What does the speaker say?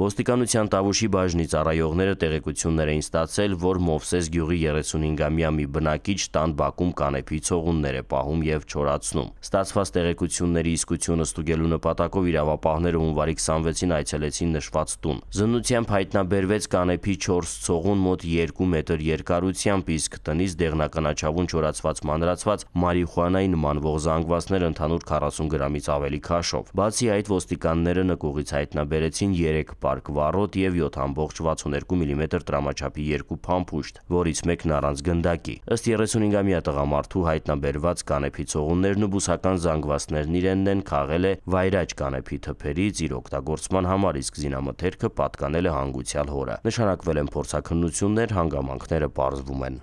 Ոստիկանության Տավուշի բաժնի ծառայողները տեղեկություններ էին ստացել, որ Մովսես գյուղի 35-ամյա մի բնակիչ տան բակում կանեփի ցողուններ է պահում եւ չորացնում։ Ստացված տեղեկությունների իսկությունը ստուգելու նպատակով իրավապահները հունվարի 26-ին այցելեցին նշված տուն։ Զննությամբ հայտնաբերվեց կանեփի 4 ցողուն մոտ 2 մետր երկարությամբ, իսկ տնից դեղնականաչավուն չորացված մանրացված մարիխուանայի նմանվող զանգվածներ ընդհանուր 40 գրամից ավելի քաշով։ Բացի այդ ոստիկանները նկուղից հայտնաբերեցին 3 պա կարգ վառոտ եւ 7.62 մմ տրամաչափի երկու փամփուշտ, որից մեկն առանց գնդակի։ Ըստ 35-ամյա տղամարդու հայտնաբերված կանեփի ցողուններն ու բուսական զանգվածներն իրենն են քաղել է վայրաճ կանեփի թփերից իր օգտագործման համար, իսկ զինամթերքը պատկանել է հանգուցյալ հորը։ Նշանակվել են փորձակնություններ, հանգամանքները պարզվում են։